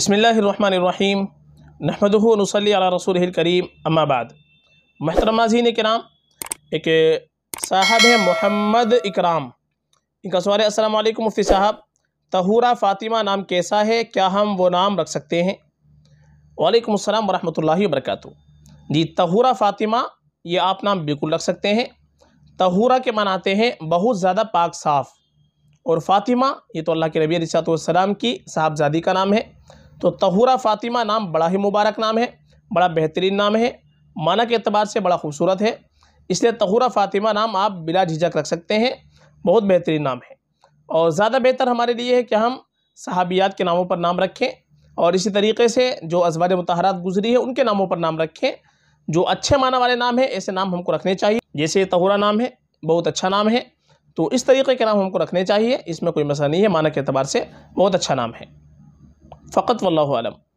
बसमिलीम नहमदनसली रसूल करीम अम्माबाद महतरमा जीन कराम एक साहब हैं मोहम्मद इकराम इनका सवाल अस्सलाम मुफ्ती साहब तहूरा फ़ातिमा नाम कैसा है क्या हम वो नाम रख सकते हैं वालेकुम अस्सलाम वरहमतुल्लाहि वबरकत जी तहूरा फ़ातिमा ये आप नाम बिल्कुल रख सकते हैं तहूरा के मनाते हैं बहुत ज़्यादा पाक साफ़ और फ़ातिमा ये तो अल्लाह के नबी सलाम की साहबजादी का नाम है तो तहूरा फ़ातिमा नाम बड़ा ही मुबारक नाम है बड़ा बेहतरीन नाम है माना के अतबार से बड़ा खूबसूरत है इसलिए तहूरा फ़ातिमा नाम आप बिला झिझक रख सकते हैं बहुत बेहतरीन नाम है और ज़्यादा बेहतर हमारे लिए है कि हम सहाबियात के नामों पर नाम रखें और इसी तरीके से जो अजवाज मतहरात गुजरी है उनके नामों पर नाम रखें जो अच्छे माना वाले नाम है ऐसे नाम हमको रखने चाहिए जैसे तहूरा नाम है बहुत अच्छा नाम है तो इस तरीके के नाम हमको रखने चाहिए इसमें कोई मसला नहीं है माना के अतबार से बहुत अच्छा नाम है فقط والله أعلم